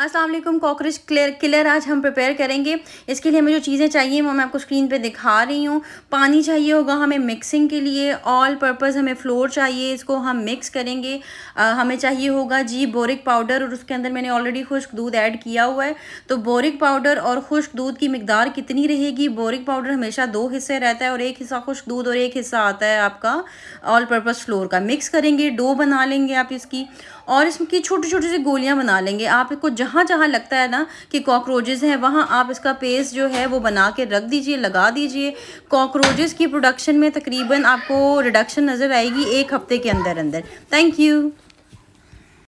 Aslam cockroach clear killer आज हम prepare करेंगे इसके लिए हमें जो चीज़ें चाहिए वो मैं आपको स्क्रीन पे दिखा रही हूँ पानी चाहिए होगा हमें मिक्सिंग के लिए ऑल पर्पज़ हमें फ्लोर चाहिए इसको हम मिक्स करेंगे आ, हमें चाहिए होगा जी बोरिक पाउडर और उसके अंदर मैंने ऑलरेडी खुश्क दूध ऐड किया हुआ है तो बोरिक पाउडर और खुश्क दूध की मकदार कितनी रहेगी बोरिक पाउडर हमेशा दो हिस्से रहता है और एक हिस्सा खुश्क दूध और एक हिस्सा आता है आपका ऑल पर्पज़ फ्लोर का मिक्स करेंगे डो बना लेंगे आप इसकी और इसकी छोटी छोटी सी गोलियाँ बना लेंगे आप इसको जहाँ जहाँ जहाँ लगता है ना कि कॉकरोचेज़ हैं वहाँ आप इसका पेस्ट जो है वो बना के रख दीजिए लगा दीजिए कॉकरोचेज़ की प्रोडक्शन में तकरीबन आपको रिडक्शन नज़र आएगी एक हफ्ते के अंदर अंदर थैंक यू